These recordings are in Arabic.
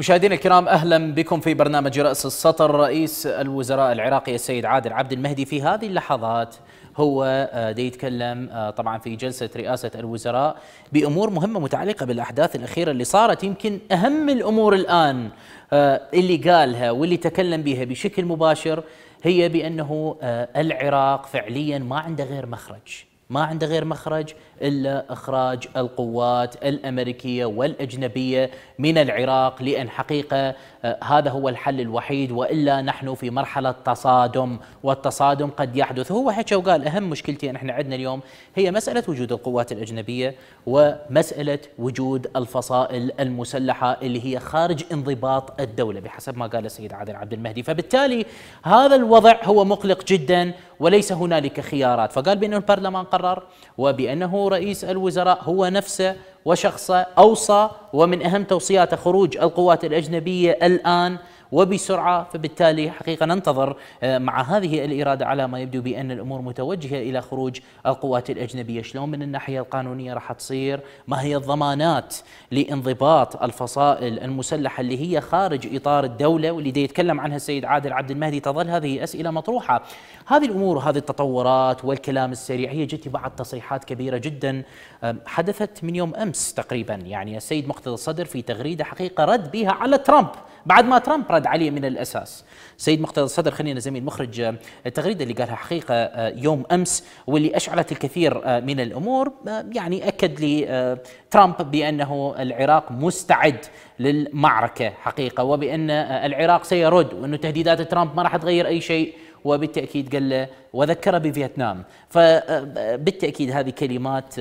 مشاهدينا الكرام اهلا بكم في برنامج راس السطر رئيس الوزراء العراقي السيد عادل عبد المهدي في هذه اللحظات هو آه، يتكلم آه، طبعا في جلسه رئاسه الوزراء بامور مهمه متعلقه بالاحداث الاخيره اللي صارت يمكن اهم الامور الان آه، اللي قالها واللي تكلم بها بشكل مباشر هي بانه العراق فعليا ما عنده غير مخرج ما عنده غير مخرج إلا إخراج القوات الأمريكية والأجنبية من العراق لأن حقيقة آه، هذا هو الحل الوحيد وإلا نحن في مرحلة تصادم والتصادم قد يحدث هو حكى وقال أهم مشكلتي إحنا عندنا اليوم هي مسألة وجود القوات الأجنبية ومسألة وجود الفصائل المسلحة اللي هي خارج انضباط الدولة بحسب ما قال السيد عادل عبد المهدي فبالتالي هذا الوضع هو مقلق جدا وليس هنالك خيارات فقال بأن البرلمان قرر وبأنه رئيس الوزراء هو نفسه وشخصه أوصى ومن أهم توصياته خروج القوات الأجنبية الآن وبسرعة فبالتالي حقيقة ننتظر آه، مع هذه الإرادة على ما يبدو بأن الأمور متوجهة إلى خروج القوات الأجنبية شلون من الناحية القانونية راح تصير ما هي الضمانات لانضباط الفصائل المسلحة اللي هي خارج إطار الدولة واللي دي يتكلم عنها السيد عادل عبد المهدي تظل هذه أسئلة مطروحة هذه الأمور وهذه التطورات والكلام السريع هي جت بعد تصريحات كبيرة جدا آه، حدثت من يوم أمس تقريبا يعني السيد مقتدى الصدر في تغريدة حقيقة رد بها على ترامب بعد ما ترامب رد عليه من الاساس سيد مقتدى الصدر خلينا زميل مخرج آه، التغريده اللي قالها حقيقه آه، يوم امس واللي اشعلت الكثير آه، من الامور يعني اكد لي ترامب بانه العراق مستعد للمعركه حقيقه وبان العراق سيرد وانه تهديدات ترامب ما راح تغير اي شيء وبالتاكيد قال له وذكره بفيتنام فبالتاكيد هذه كلمات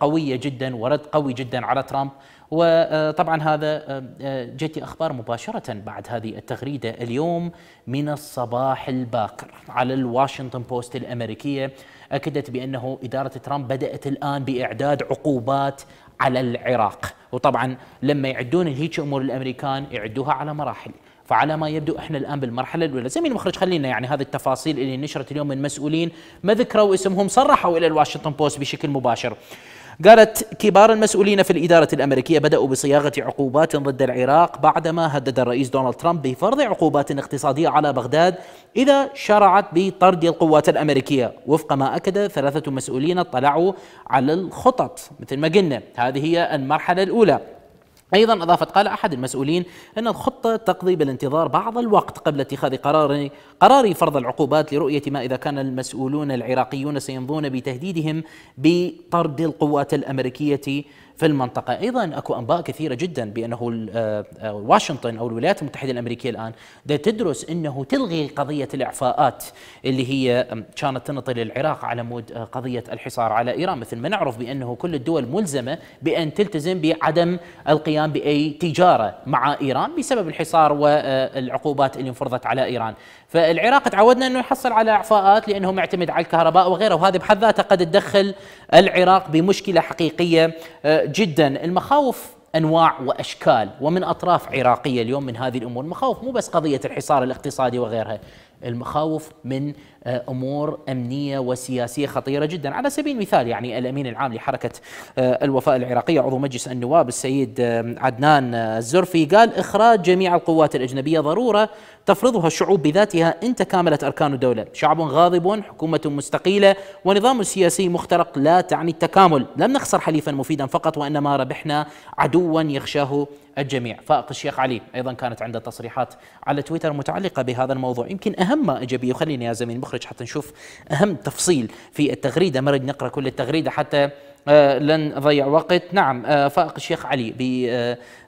قويه جدا ورد قوي جدا على ترامب وطبعا هذا آه، آه، جتي اخبار مباشره بعد هذه التغريده اليوم من الصباح الباكر على الواشنطن بوست الامريكيه اكدت بانه اداره ترامب بدات الان باعداد عقوبات على العراق وطبعا لما يعدون هيك امور الامريكان يعدوها على مراحل فعلى ما يبدو احنا الان بالمرحله الاولى زميل المخرج خلينا يعني هذه التفاصيل اللي نشرت اليوم من مسؤولين ما ذكروا اسمهم صرحوا الى الواشنطن بوست بشكل مباشر قالت كبار المسؤولين في الإدارة الأمريكية بدأوا بصياغة عقوبات ضد العراق بعدما هدد الرئيس دونالد ترامب بفرض عقوبات اقتصادية على بغداد إذا شرعت بطرد القوات الأمريكية وفق ما أكد ثلاثة مسؤولين اطلعوا على الخطط مثل ما قلنا هذه هي المرحلة الأولى أيضا أضافت قال أحد المسؤولين أن الخطة تقضي بالانتظار بعض الوقت قبل اتخاذ قرار قرار فرض العقوبات لرؤية ما إذا كان المسؤولون العراقيون سيمضون بتهديدهم بطرد القوات الأمريكية في المنطقة أيضا أكو أنباء كثيرة جدا بأنه آه، آه، واشنطن أو الولايات المتحدة الأمريكية الآن تدرس أنه تلغي قضية الإعفاءات اللي هي كانت تنطي للعراق على مود آه، قضية الحصار على إيران مثل ما نعرف بأنه كل الدول ملزمة بأن تلتزم بعدم القيام بأي تجارة مع إيران بسبب الحصار والعقوبات اللي انفرضت على إيران فالعراق تعودنا انه يحصل على اعفاءات لانه معتمد على الكهرباء وغيره وهذا بحد ذاته قد تدخل العراق بمشكله حقيقيه آه، جدا المخاوف انواع واشكال ومن اطراف عراقيه اليوم من هذه الامور المخاوف مو بس قضيه الحصار الاقتصادي وغيرها المخاوف من آه، امور امنيه وسياسيه خطيره جدا، على سبيل المثال يعني الامين العام لحركه آه، الوفاء العراقيه عضو مجلس النواب السيد آه، عدنان الزرفي قال اخراج جميع القوات الاجنبيه ضروره تفرضها الشعوب بذاتها ان تكاملت اركان الدوله، شعب غاضب، حكومه مستقيله ونظام سياسي مخترق لا تعني التكامل، لم نخسر حليفا مفيدا فقط وانما ربحنا عدوا يخشاه الجميع فائق الشيخ علي أيضا كانت عنده تصريحات على تويتر متعلقة بهذا الموضوع يمكن أهم ما أجى به وخليني يا زميل المخرج حتى نشوف أهم تفصيل في التغريدة ما نقرأ كل التغريدة حتى آه، لن أضيع وقت نعم آه، فائق الشيخ علي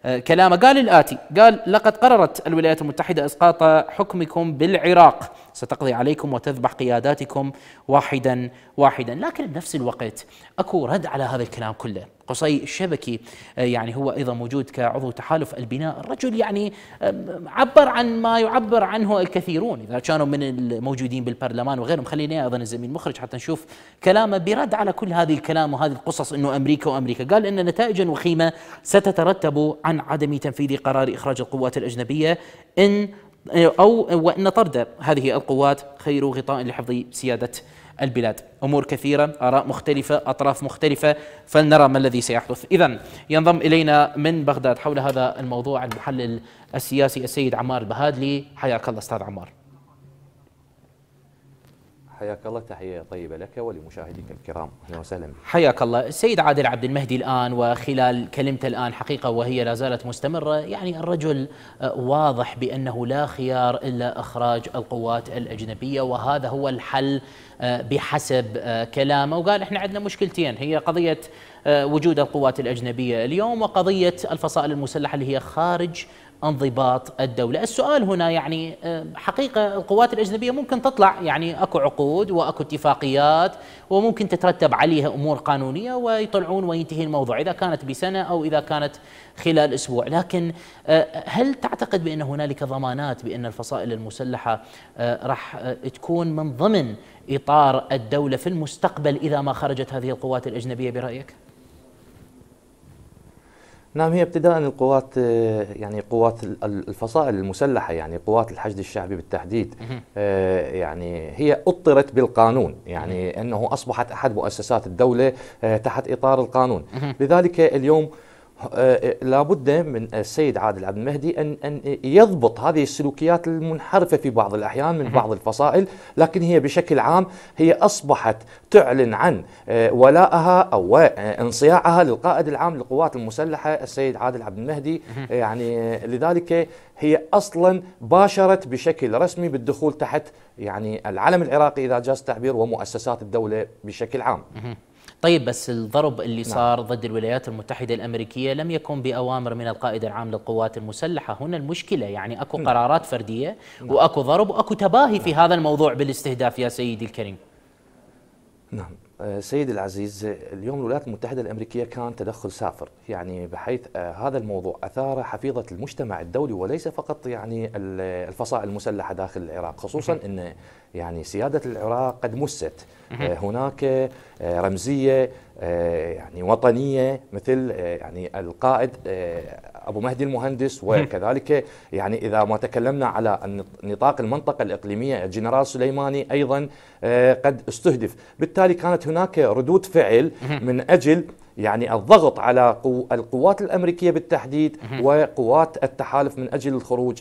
بكلامه قال الآتي قال لقد قررت الولايات المتحدة إسقاط حكمكم بالعراق ستقضي عليكم وتذبح قياداتكم واحدا واحدا لكن بنفس الوقت أكو رد على هذا الكلام كله قصي الشبكي آه، يعني هو ايضا موجود كعضو تحالف البناء، الرجل يعني عبر عن ما يعبر عنه الكثيرون اذا كانوا من الموجودين بالبرلمان وغيرهم، خليني ايضا الزميل المخرج حتى نشوف كلامه برد على كل هذه الكلام وهذه قصص انه امريكا وامريكا، قال ان نتائجا وخيمه ستترتب عن عدم تنفيذ قرار اخراج القوات الاجنبيه ان او وان طرد هذه القوات خير غطاء لحفظ سياده البلاد أمور كثيرة آراء مختلفة أطراف مختلفة فلنرى ما الذي سيحدث إذا ينضم إلينا من بغداد حول هذا الموضوع المحلل السياسي السيد عمار البهادلي حياك الله أستاذ عمار حياك الله تحية طيبة لك ولمشاهديك الكرام أهلا وسهلا حياك الله سيد عادل عبد المهدي الآن وخلال كلمته الآن حقيقة وهي لا زالت مستمرة يعني الرجل واضح بأنه لا خيار إلا إخراج القوات الأجنبية وهذا هو الحل آه، بحسب آه، كلامه وقال احنا عندنا مشكلتين هي قضية آه، وجود القوات الأجنبية اليوم وقضية الفصائل المسلحة اللي هي خارج انضباط الدولة السؤال هنا يعني آه، حقيقة القوات الأجنبية ممكن تطلع يعني أكو عقود وأكو اتفاقيات وممكن تترتب عليها أمور قانونية ويطلعون وينتهي الموضوع إذا كانت بسنة أو إذا كانت خلال أسبوع لكن آه، هل تعتقد بأن هنالك ضمانات بأن الفصائل المسلحة آه، راح تكون من ضمن إطار الدولة في المستقبل إذا ما خرجت هذه القوات الأجنبية برأيك؟ نعم هي ابتداء القوات آه، يعني قوات الفصائل المسلحه يعني قوات الحشد الشعبي بالتحديد آه، يعني هي اطرت بالقانون يعني انه اصبحت احد مؤسسات الدوله آه، تحت اطار القانون لذلك اليوم آه، لابد من السيد عادل عبد المهدي ان ان يضبط هذه السلوكيات المنحرفه في بعض الاحيان من بعض الفصائل، لكن هي بشكل عام هي اصبحت تعلن عن آه، ولائها او آه، انصياعها للقائد العام للقوات المسلحه السيد عادل عبد المهدي يعني لذلك هي اصلا باشرت بشكل رسمي بالدخول تحت يعني العلم العراقي اذا جاز التعبير ومؤسسات الدوله بشكل عام. طيب بس الضرب اللي نعم. صار ضد الولايات المتحدة الأمريكية لم يكن بأوامر من القائد العام للقوات المسلحة هنا المشكلة يعني أكو نعم. قرارات فردية نعم. وأكو ضرب وأكو تباهي نعم. في هذا الموضوع بالاستهداف يا سيدي الكريم نعم آه، سيدي العزيز اليوم الولايات المتحدة الأمريكية كان تدخل سافر يعني بحيث آه، هذا الموضوع أثار حفيظة المجتمع الدولي وليس فقط يعني الفصائل المسلحة داخل العراق خصوصا أن يعني سيادة العراق قد مست آه، هناك آه، رمزية آه، يعني وطنية مثل يعني القائد أبو مهدي المهندس وكذلك يعني إذا ما تكلمنا على نطاق المنطقة الإقليمية الجنرال سليماني أيضا قد استهدف بالتالي كانت هناك ردود فعل من أجل يعني الضغط على القوات الأمريكية بالتحديد وقوات التحالف من أجل الخروج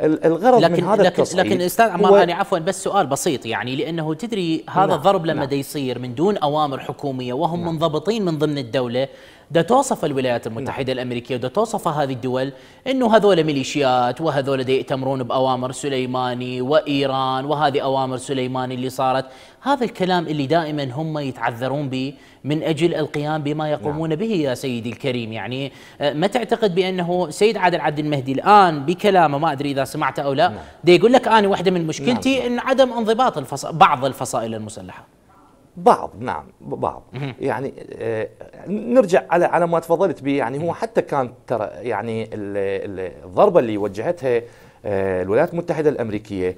الغرض لكن من هذا لكن التصعيد لكن استاذ عمار انا عفوا بس سؤال بسيط يعني لانه تدري هذا الضرب نعم، لما نعم. يصير من دون اوامر حكوميه وهم نعم. منضبطين من ضمن الدوله ده توصف الولايات نعم. المتحدة نعم. الأمريكية وده توصف هذه الدول أنه هذول ميليشيات وهذول دي يأتمرون بأوامر سليماني وإيران وهذه أوامر سليماني اللي صارت هذا الكلام اللي دائما هم يتعذرون به من أجل القيام بما نعم. يقومون نعم. به يا سيدي الكريم يعني آه، ما تعتقد بأنه سيد عادل عبد المهدي الآن بكلامه ما أدري إذا سمعته أو لا نعم. ده يقول لك أنا واحدة من مشكلتي نعم. أن عدم انضباط الفص... بعض الفصائل المسلحة بعض نعم بعض يعني آه نرجع على على ما تفضلت به يعني هو حتى كان ترى يعني الضربه اللي وجهتها آه الولايات المتحده الامريكيه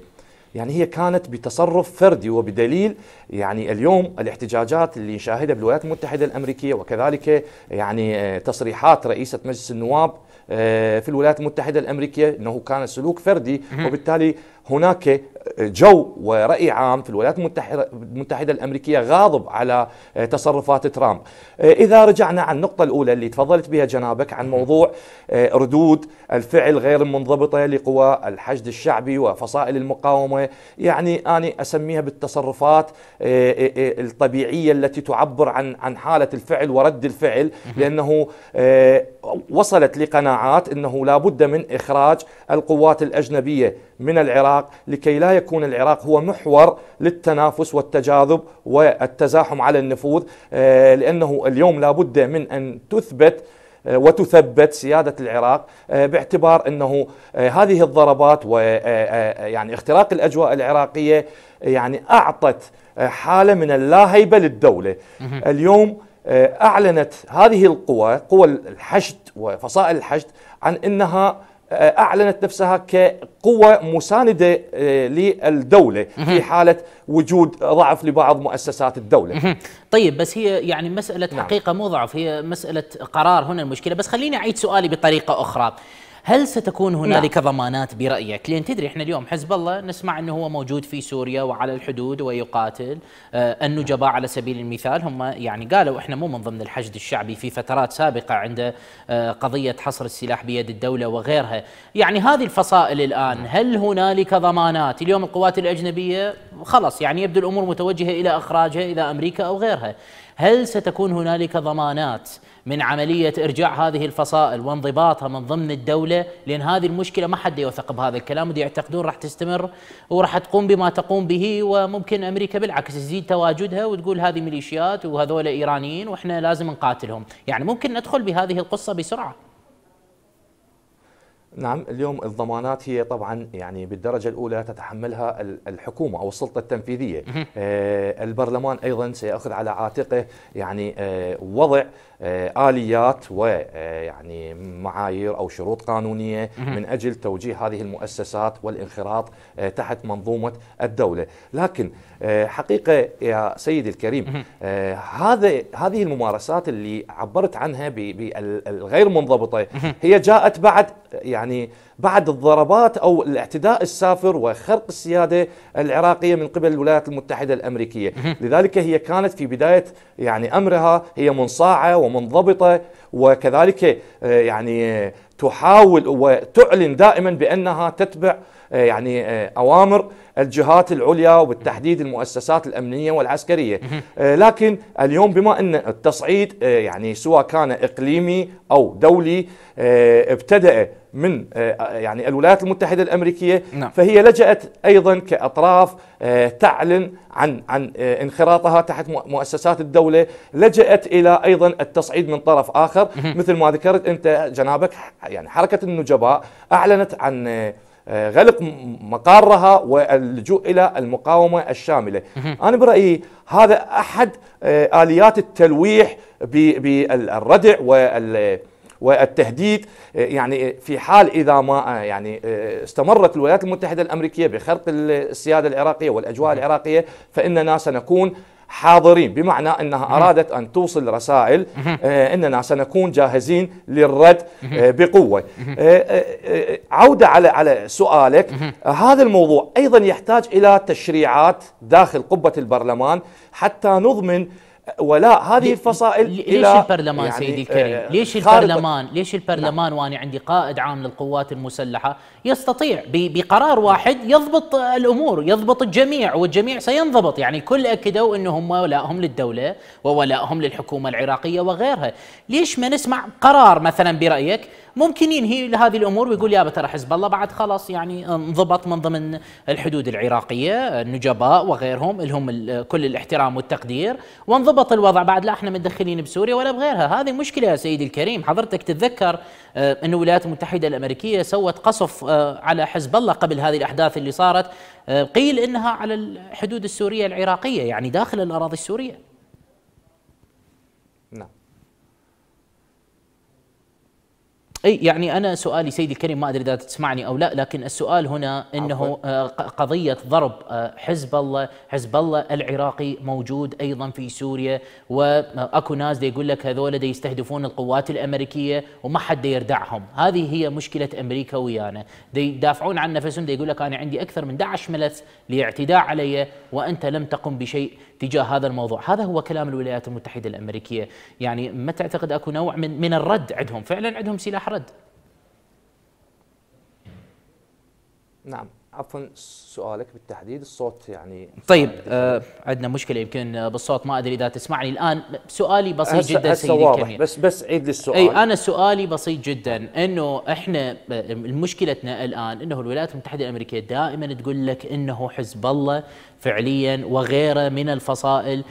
يعني هي كانت بتصرف فردي وبدليل يعني اليوم الاحتجاجات اللي نشاهدها بالولايات المتحده الامريكيه وكذلك يعني آه، تصريحات رئيسه مجلس النواب آه، في الولايات المتحده الامريكيه انه كان سلوك فردي وبالتالي هناك جو ورأي عام في الولايات المتحدة الأمريكية غاضب على تصرفات ترامب إيه، إذا رجعنا عن النقطة الأولى اللي تفضلت بها جنابك عن موضوع إيه، ردود الفعل غير المنضبطة لقوى الحشد الشعبي وفصائل المقاومة يعني أنا أسميها بالتصرفات إيه، الطبيعية التي تعبر عن عن حالة الفعل ورد الفعل لأنه وصلت لقناعات أنه لابد من إخراج القوات الأجنبية من العراق لكي لا يكون العراق هو محور للتنافس والتجاذب والتزاحم على النفوذ آه، لأنه اليوم لابد من أن تثبت آه، وتثبت سيادة العراق آه، باعتبار أنه هذه الضربات ويعني اختراق الأجواء العراقية يعني أعطت حالة من اللاهيبة للدولة اليوم أعلنت هذه القوى قوى الحشد وفصائل الحشد عن أنها آه، اعلنت نفسها كقوه مسانده آه، للدوله في حاله وجود ضعف لبعض مؤسسات الدوله. طيب بس هي يعني مساله نعم. حقيقه مو ضعف هي مساله قرار هنا المشكله بس خليني اعيد سؤالي بطريقه اخرى. هل ستكون هنالك نعم. ضمانات برأيك لأن تدري احنا اليوم حزب الله نسمع أنه هو موجود في سوريا وعلى الحدود ويقاتل آه النجباء على سبيل المثال هم يعني قالوا احنا مو من ضمن الحشد الشعبي في فترات سابقة عند آه قضية حصر السلاح بيد الدولة وغيرها يعني هذه الفصائل الآن نعم. هل هنالك ضمانات اليوم القوات الأجنبية خلص يعني يبدو الأمور متوجهة إلى إخراجها إلى أمريكا أو غيرها هل ستكون هنالك ضمانات من عملية إرجاع هذه الفصائل وانضباطها من ضمن الدولة لأن هذه المشكلة ما حد يوثق بهذا الكلام ودي يعتقدون راح تستمر وراح تقوم بما تقوم به وممكن أمريكا بالعكس تزيد تواجدها وتقول هذه ميليشيات وهذول إيرانيين وإحنا لازم نقاتلهم يعني ممكن ندخل بهذه القصة بسرعة نعم اليوم الضمانات هي طبعا يعني بالدرجة الأولى تتحملها الحكومة أو السلطة التنفيذية آه، البرلمان أيضا سيأخذ على عاتقه يعني آه، وضع آه، اليات ويعني آه، معايير او شروط قانونيه من اجل توجيه هذه المؤسسات والانخراط آه، تحت منظومه الدوله، لكن حقيقه يا سيدي الكريم هذا هذه الممارسات اللي عبرت عنها بالغير منضبطه هي جاءت بعد يعني بعد الضربات او الاعتداء السافر وخرق السياده العراقيه من قبل الولايات المتحده الامريكيه، لذلك هي كانت في بدايه يعني امرها هي منصاعه ومنضبطه وكذلك آه، يعني آه، تحاول وتعلن دائما بانها تتبع آه، يعني اوامر الجهات العليا وبالتحديد المؤسسات الامنيه والعسكريه آه، لكن اليوم بما ان التصعيد آه، يعني سواء كان اقليمي او دولي آه، ابتدا من يعني الولايات المتحده الامريكيه نعم. فهي لجات ايضا كاطراف تعلن عن عن انخراطها تحت مؤسسات الدوله لجات الى ايضا التصعيد من طرف اخر مثل ما ذكرت انت جنابك يعني حركه النجباء اعلنت عن آه، غلق مقارها واللجوء الى المقاومه الشامله. انا برايي هذا احد آه، اليات التلويح بالردع وال والتهديد آه، يعني في حال اذا ما يعني استمرت الولايات المتحده الامريكيه بخرق السياده العراقيه والاجواء العراقيه فاننا سنكون حاضرين بمعنى أنها أرادت أن توصل رسائل آه، أننا سنكون جاهزين للرد آه، بقوة آه، عودة على على سؤالك هذا الموضوع أيضا يحتاج إلى تشريعات داخل قبة البرلمان حتى نضمن ولاء هذه الفصائل ليش البرلمان يعني سيدي آه، الكريم؟ ليش البرلمان؟ ليش نعم. البرلمان وانا عندي قائد عام للقوات المسلحه يستطيع بقرار واحد يضبط الامور، يضبط الجميع والجميع سينضبط، يعني كل اكدوا انهم ولائهم للدوله وولائهم للحكومه العراقيه وغيرها، ليش ما نسمع قرار مثلا برايك ممكن ينهي لهذه الامور ويقول يابا ترى حزب الله بعد خلاص يعني انضبط من ضمن الحدود العراقيه النجباء وغيرهم لهم كل الاحترام والتقدير وانضبط الوضع بعد لا احنا متدخلين بسوريا ولا بغيرها هذه مشكله يا سيدي الكريم حضرتك تتذكر آه، ان الولايات المتحده الامريكيه سوت قصف آه، على حزب الله قبل هذه الاحداث اللي صارت آه، قيل انها على الحدود السوريه العراقيه يعني داخل الاراضي السوريه اي يعني انا سؤالي سيدي الكريم ما ادري اذا تسمعني او لا لكن السؤال هنا انه عفل. آه، قضيه ضرب آه، حزب الله حزب الله العراقي موجود ايضا في سوريا واكو ناس دي يقول لك هذول دي يستهدفون القوات الامريكيه وما حد يردعهم هذه هي مشكله امريكا ويانا دي يدافعون عن نفسهم دي يقول لك انا عندي اكثر من 11 ملف لاعتداء علي وانت لم تقم بشيء تجاه هذا الموضوع هذا هو كلام الولايات المتحدة الأمريكية يعني ما تعتقد أكو نوع من, من الرد عندهم فعلا عندهم سلاح رد نعم عفوا سؤالك بالتحديد الصوت يعني طيب آه عندنا مشكله يمكن آه، بالصوت ما ادري اذا تسمعني الان سؤالي بسيط جدا هس سيدي الكريم بس بس عيد السؤال اي انا سؤالي بسيط جدا انه احنا آه، مشكلتنا الان انه الولايات المتحده الامريكيه دائما تقول لك انه حزب الله فعليا وغيره من الفصائل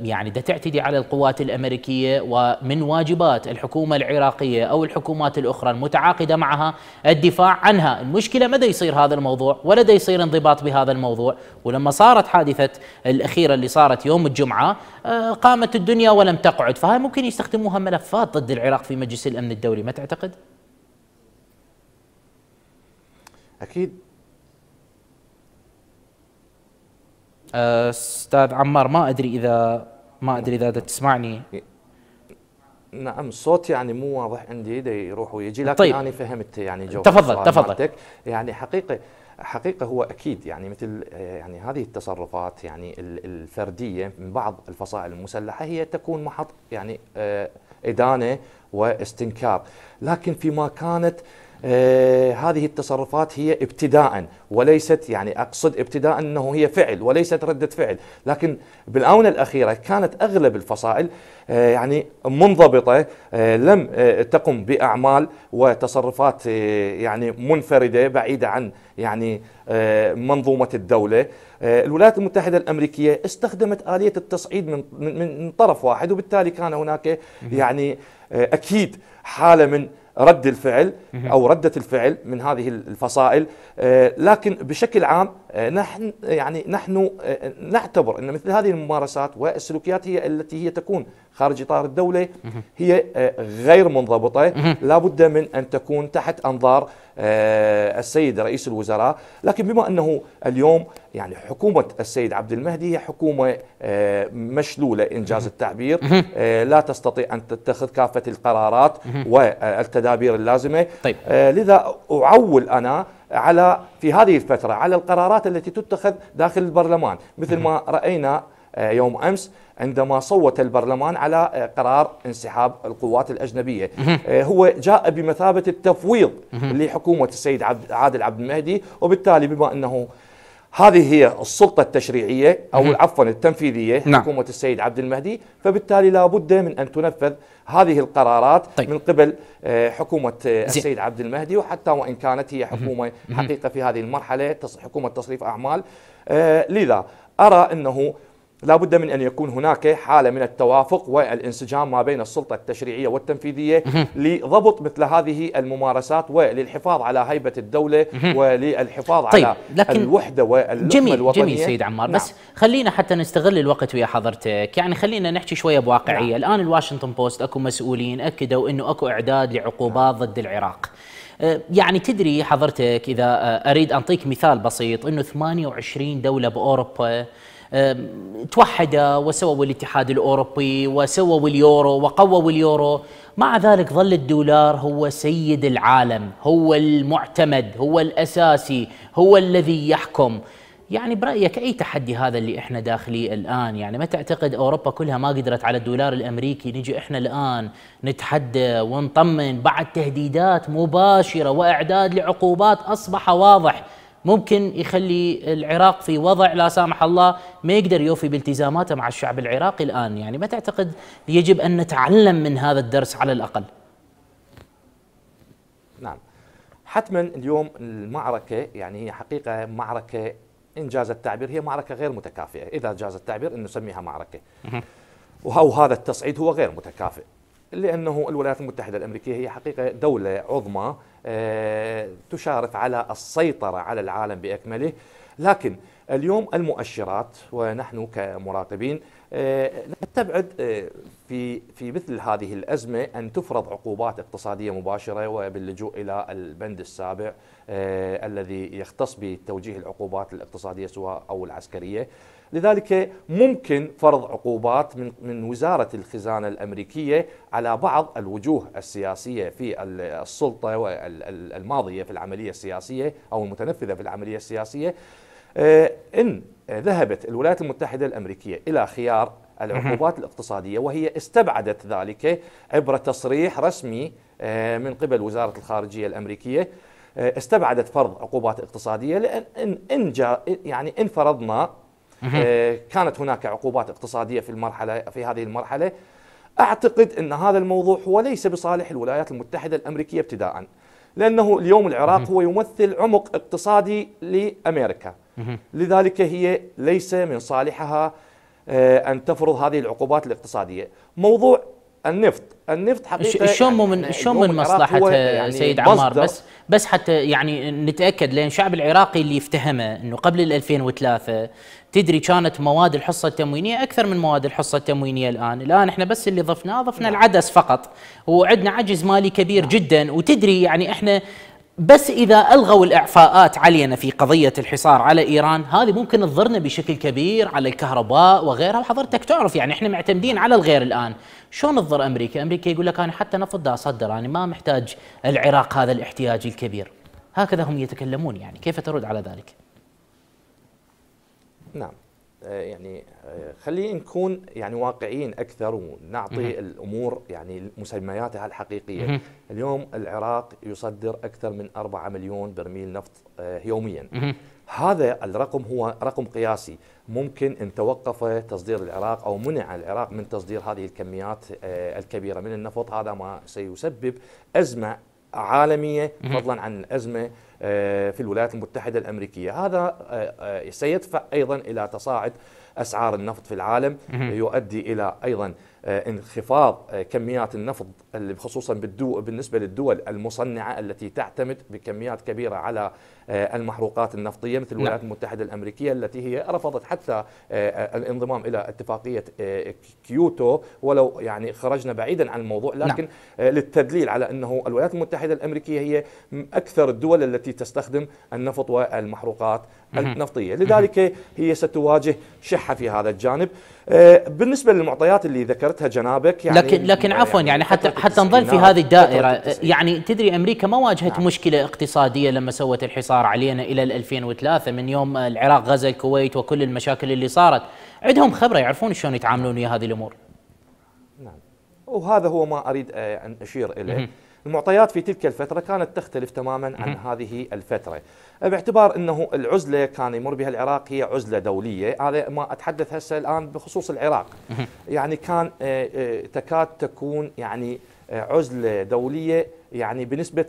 يعني دا تعتدي على القوات الأمريكية ومن واجبات الحكومة العراقية أو الحكومات الأخرى المتعاقدة معها الدفاع عنها المشكلة مدى يصير هذا الموضوع ولا دا يصير انضباط بهذا الموضوع ولما صارت حادثة الأخيرة اللي صارت يوم الجمعة آه، قامت الدنيا ولم تقعد فهي ممكن يستخدموها ملفات ضد العراق في مجلس الأمن الدولي ما تعتقد؟ أكيد آه، استاذ عمار ما ادري اذا ما ادري اذا تسمعني نعم الصوت يعني مو واضح عندي دا يروح ويجي لكن طيب. انا فهمت يعني جواب تفضل تفضل يعني حقيقه حقيقة هو أكيد يعني مثل آه، يعني هذه التصرفات يعني الفردية من بعض الفصائل المسلحة هي تكون محط يعني آه، إدانة واستنكار لكن فيما كانت آه، هذه التصرفات هي ابتداء وليست يعني اقصد ابتداء انه هي فعل وليست رده فعل، لكن بالاونه الاخيره كانت اغلب الفصائل آه، يعني منضبطه آه، لم تقم باعمال وتصرفات يعني منفرده بعيده عن يعني منظومه الدوله. الولايات المتحده الامريكيه استخدمت اليه التصعيد من من طرف واحد وبالتالي كان هناك يعني اكيد حاله من رد الفعل او رده الفعل من هذه الفصائل آه، لكن بشكل عام آه، نحن يعني نحن آه، نعتبر ان مثل هذه الممارسات والسلوكيات هي التي هي تكون خارج اطار الدوله هي غير منضبطه لابد من ان تكون تحت انظار آه، السيد رئيس الوزراء لكن بما أنه اليوم يعني حكومة السيد عبد المهدي هي حكومة آه، مشلولة إنجاز التعبير آه، لا تستطيع أن تتخذ كافة القرارات والتدابير اللازمة طيب. لذا أعول أنا على في هذه الفترة على القرارات التي تتخذ داخل البرلمان مثل ما رأينا آه، يوم امس عندما صوت البرلمان على آه، قرار انسحاب القوات الاجنبيه آه، هو جاء بمثابه التفويض لحكومه السيد عادل عبد المهدي وبالتالي بما انه هذه هي السلطة التشريعية أو عفوا التنفيذية نعم. حكومة السيد عبد المهدي فبالتالي لا بد من أن تنفذ هذه القرارات طيب. من قبل حكومة زي. السيد عبد المهدي وحتى وإن كانت هي حكومة حقيقة في هذه المرحلة حكومة تصريف أعمال لذا أرى أنه لا بد من أن يكون هناك حالة من التوافق والانسجام ما بين السلطة التشريعية والتنفيذية لضبط مثل هذه الممارسات وللحفاظ على هيبة الدولة وللحفاظ طيب على لكن الوحدة واللمة جميل الوطنية جميل سيد عمار نعم. بس خلينا حتى نستغل الوقت ويا حضرتك يعني خلينا نحكي شوية بواقعية نعم. الآن الواشنطن بوست أكو مسؤولين أكدوا أنه أكو إعداد لعقوبات نعم. ضد العراق أه، يعني تدري حضرتك إذا أه، أريد أنطيك مثال بسيط أنه 28 دولة بأوروبا توحد وسووا الاتحاد الاوروبي وسووا اليورو وقووا اليورو مع ذلك ظل الدولار هو سيد العالم هو المعتمد هو الاساسي هو الذي يحكم يعني برايك اي تحدي هذا اللي احنا داخليه الان يعني ما تعتقد اوروبا كلها ما قدرت على الدولار الامريكي نجي احنا الان نتحدى ونطمن بعد تهديدات مباشره واعداد لعقوبات اصبح واضح ممكن يخلي العراق في وضع لا سامح الله ما يقدر يوفي بالتزاماته مع الشعب العراقي الان يعني ما تعتقد يجب ان نتعلم من هذا الدرس على الاقل نعم حتما اليوم المعركه يعني هي حقيقه معركه ان جاز التعبير هي معركه غير متكافئه اذا جاز التعبير ان نسميها معركه وهذا التصعيد هو غير متكافئ لانه الولايات المتحده الامريكيه هي حقيقه دوله عظمى آه، تشارف على السيطره على العالم باكمله لكن اليوم المؤشرات ونحن كمراقبين نستبعد آه، آه، في في مثل هذه الازمه ان تفرض عقوبات اقتصاديه مباشره وباللجوء الى البند السابع الذي يختص بتوجيه العقوبات الاقتصاديه سواء او العسكريه لذلك ممكن فرض عقوبات من من وزاره الخزانه الامريكيه على بعض الوجوه السياسيه في السلطه الماضيه في العمليه السياسيه او المتنفذه في العمليه السياسيه آه، ان ذهبت الولايات المتحده الامريكيه الى خيار العقوبات الاقتصاديه وهي استبعدت ذلك عبر تصريح رسمي آه، من قبل وزاره الخارجيه الامريكيه آه، استبعدت فرض عقوبات اقتصاديه لان ان يعني ان فرضنا آه، كانت هناك عقوبات اقتصاديه في المرحله في هذه المرحله اعتقد ان هذا الموضوع هو ليس بصالح الولايات المتحده الامريكيه ابتداء لانه اليوم العراق هو يمثل عمق اقتصادي لامريكا لذلك هي ليس من صالحها آه، ان تفرض هذه العقوبات الاقتصاديه موضوع النفط النفط حقيقه شو من يعني شلون من مصلحه يعني سيد عمار بس بس حتى يعني نتاكد لان الشعب العراقي اللي يفتهمه انه قبل 2003 تدري كانت مواد الحصه التموينيه اكثر من مواد الحصه التموينيه الان، الان احنا بس اللي ضفناه ضفنا نعم. العدس فقط وعندنا عجز مالي كبير نعم. جدا وتدري يعني احنا بس إذا ألغوا الإعفاءات علينا في قضية الحصار على إيران هذه ممكن تضرنا بشكل كبير على الكهرباء وغيرها وحضرتك تعرف يعني إحنا معتمدين على الغير الآن شلون تضر امريكا؟ امريكا يقول لك انا حتى نفط دا اصدر انا ما محتاج العراق هذا الاحتياج الكبير. هكذا هم يتكلمون يعني كيف ترد على ذلك؟ نعم آه، يعني آه، خلينا نكون يعني واقعيين اكثر ونعطي الامور يعني مسمياتها الحقيقيه اليوم العراق يصدر اكثر من 4 مليون برميل نفط آه، يوميا هذا الرقم هو رقم قياسي ممكن ان توقف تصدير العراق او منع العراق من تصدير هذه الكميات آه، الكبيره من النفط هذا ما سيسبب ازمه عالميه فضلا عن الازمه آه، في الولايات المتحده الامريكيه هذا آه، سيدفع ايضا الى تصاعد اسعار النفط في العالم يؤدي الى ايضا آه، انخفاض آه، كميات النفط خصوصا بالنسبه للدول المصنعه التي تعتمد بكميات كبيره على آه، المحروقات النفطيه مثل الولايات نعم. المتحده الامريكيه التي هي رفضت حتى الانضمام الى اتفاقيه كيوتو ولو يعني خرجنا بعيدا عن الموضوع نعم. لكن نعم. للتدليل على انه الولايات المتحده الامريكيه هي اكثر الدول التي تستخدم النفط والمحروقات النفطيه، لذلك هي ستواجه شحه في هذا الجانب. آه، بالنسبه للمعطيات اللي ذكرتها جنابك يعني لكن لكن عفوا يعني, يعني حتى حتى نظل في هذه الدائره آه، يعني تدري امريكا ما واجهت نعم. مشكله اقتصاديه لما سوت الحصار علينا الى 2003 من يوم آه، العراق غزا الكويت وكل المشاكل اللي صارت، عندهم خبره يعرفون شلون يتعاملون ويا هذه الامور. نعم وهذا هو ما اريد ان اشير اليه. المعطيات في تلك الفترة كانت تختلف تماما عن هذه الفترة باعتبار انه العزله كان يمر بها العراق هي عزله دوليه هذا ما اتحدث هسه الان بخصوص العراق يعني كان آه، آه، تكاد تكون يعني آه، عزله دوليه يعني بنسبة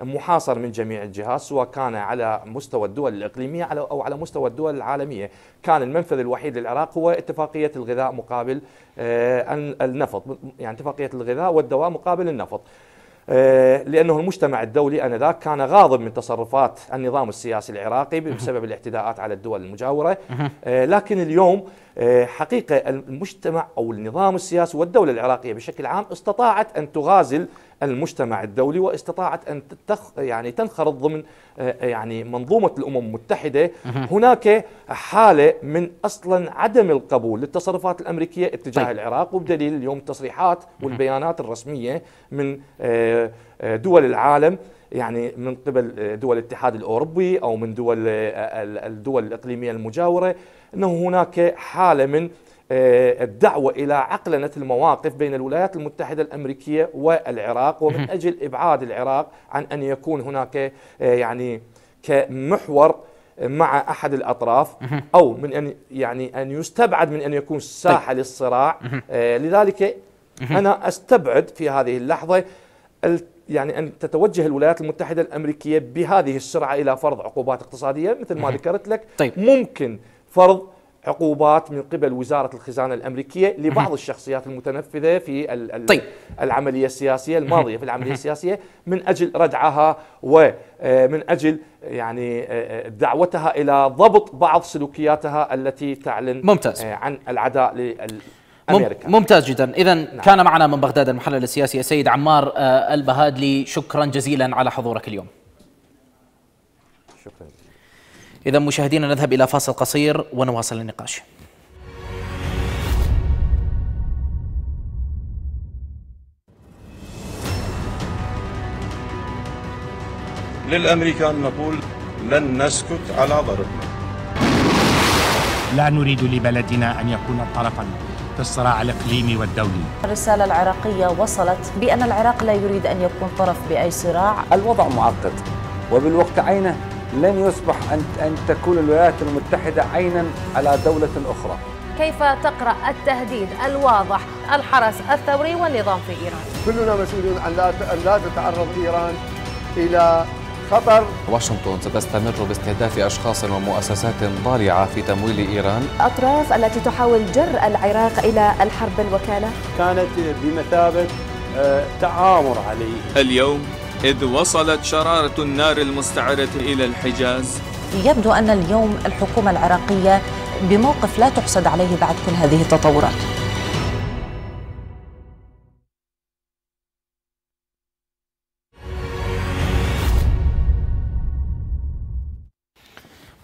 100% محاصر من جميع الجهات سواء كان على مستوى الدول الإقليمية أو على مستوى الدول العالمية كان المنفذ الوحيد للعراق هو اتفاقية الغذاء مقابل النفط يعني اتفاقية الغذاء والدواء مقابل النفط آه، لأنه المجتمع الدولي آنذاك كان غاضب من تصرفات النظام السياسي العراقي بسبب الاعتداءات على الدول المجاورة آه، لكن اليوم آه، حقيقة المجتمع أو النظام السياسي والدولة العراقية بشكل عام استطاعت أن تغازل المجتمع الدولي واستطاعت أن تتخ يعني تنخرط ضمن آه، يعني منظومة الأمم المتحدة هناك حالة من أصلا عدم القبول للتصرفات الأمريكية اتجاه طيب. العراق وبدليل اليوم التصريحات والبيانات الرسمية من آه، دول العالم يعني من قبل آه، دول الاتحاد الاوروبي او من دول آه، الدول الاقليميه المجاوره انه هناك حاله من آه، الدعوه الى عقلنه المواقف بين الولايات المتحده الامريكيه والعراق ومن اجل ابعاد العراق عن ان يكون هناك يعني كمحور مع احد الاطراف او من ان يعني ان يستبعد من ان يكون ساحه طيب. للصراع لذلك انا استبعد في هذه اللحظه يعني ان تتوجه الولايات المتحده الامريكيه بهذه السرعه الى فرض عقوبات اقتصاديه مثل ما ذكرت لك طيب. ممكن فرض عقوبات من قبل وزاره الخزانه الامريكيه لبعض الشخصيات المتنفذه في طيب. العمليه السياسيه الماضيه في العمليه السياسيه من اجل ردعها ومن آه، اجل يعني آه، دعوتها الى ضبط بعض سلوكياتها التي تعلن ممتاز. آه، عن العداء لل أمريكا ممتاز جدا إذا نعم. كان معنا من بغداد المحلل السياسي السيد عمار آه، البهادلي شكرا جزيلا على حضورك اليوم شكرا إذا مشاهدينا نذهب إلى فاصل قصير ونواصل النقاش للأمريكان نقول لن نسكت على ضربنا لا نريد لبلدنا أن يكون طرفا في الصراع الإقليمي والدولي الرسالة العراقية وصلت بأن العراق لا يريد أن يكون طرف بأي صراع الوضع معقد وبالوقت عينه لن يصبح أن, أن تكون الولايات المتحدة عينا على دولة أخرى كيف تقرأ التهديد الواضح الحرس الثوري والنظام في إيران؟ كلنا مسؤولون أن لا تتعرض إيران إلى خطر واشنطن ستستمر باستهداف أشخاص ومؤسسات ضارعة في تمويل إيران الأطراف التي تحاول جر العراق إلى الحرب الوكالة كانت بمثابة آه، تعامر عليه اليوم إذ وصلت شرارة النار المستعرة إلى الحجاز يبدو أن اليوم الحكومة العراقية بموقف لا تحسد عليه بعد كل هذه التطورات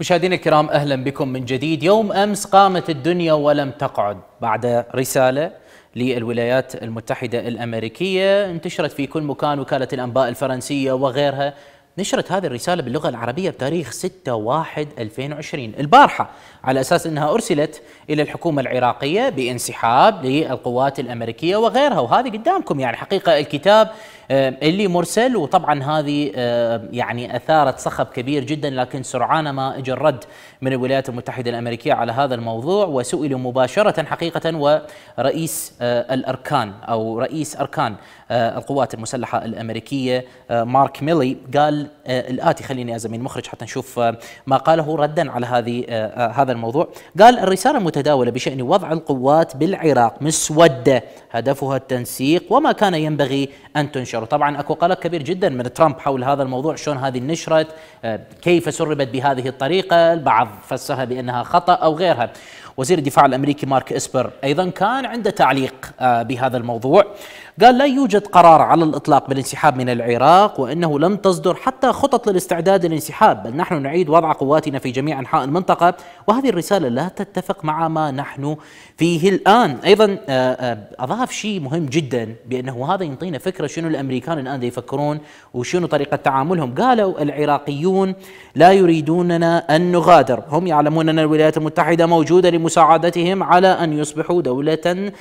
مشاهدينا الكرام اهلا بكم من جديد، يوم امس قامت الدنيا ولم تقعد بعد رساله للولايات المتحده الامريكيه انتشرت في كل مكان وكاله الانباء الفرنسيه وغيرها نشرت هذه الرسالة باللغة العربية بتاريخ 6/1/2020 البارحة على أساس أنها أرسلت إلى الحكومة العراقية بانسحاب للقوات الأمريكية وغيرها وهذه قدامكم يعني حقيقة الكتاب اللي مرسل وطبعا هذه يعني اثارت صخب كبير جدا لكن سرعان ما اجى الرد من الولايات المتحده الامريكيه على هذا الموضوع وسئلوا مباشره حقيقه ورئيس آه، الاركان او رئيس اركان آه، القوات المسلحه الامريكيه آه، مارك ميلي قال الاتي خليني ازمي المخرج حتى نشوف ما قاله ردا على هذه هذا الموضوع قال الرساله المتداوله بشان وضع القوات بالعراق مسوده هدفها التنسيق وما كان ينبغي ان تنشر انتشر وطبعا اكو قلق كبير جدا من ترامب حول هذا الموضوع شلون هذه نشرت آه، كيف سربت بهذه الطريقة البعض فسرها بأنها خطأ أو غيرها وزير الدفاع الأمريكي مارك إسبر أيضا كان عنده تعليق آه، بهذا الموضوع قال لا يوجد قرار على الإطلاق بالانسحاب من العراق وأنه لم تصدر حتى خطط للاستعداد للانسحاب بل نحن نعيد وضع قواتنا في جميع أنحاء المنطقة وهذه الرسالة لا تتفق مع ما نحن فيه الآن أيضا آه، آه، أضاف شيء مهم جدا بأنه هذا ينطينا فكرة شنو الأمريكان الآن يفكرون وشنو طريقة تعاملهم قالوا العراقيون لا يريدوننا أن نغادر هم يعلمون أن الولايات المتحدة موجودة لمساعدتهم على أن يصبحوا دولة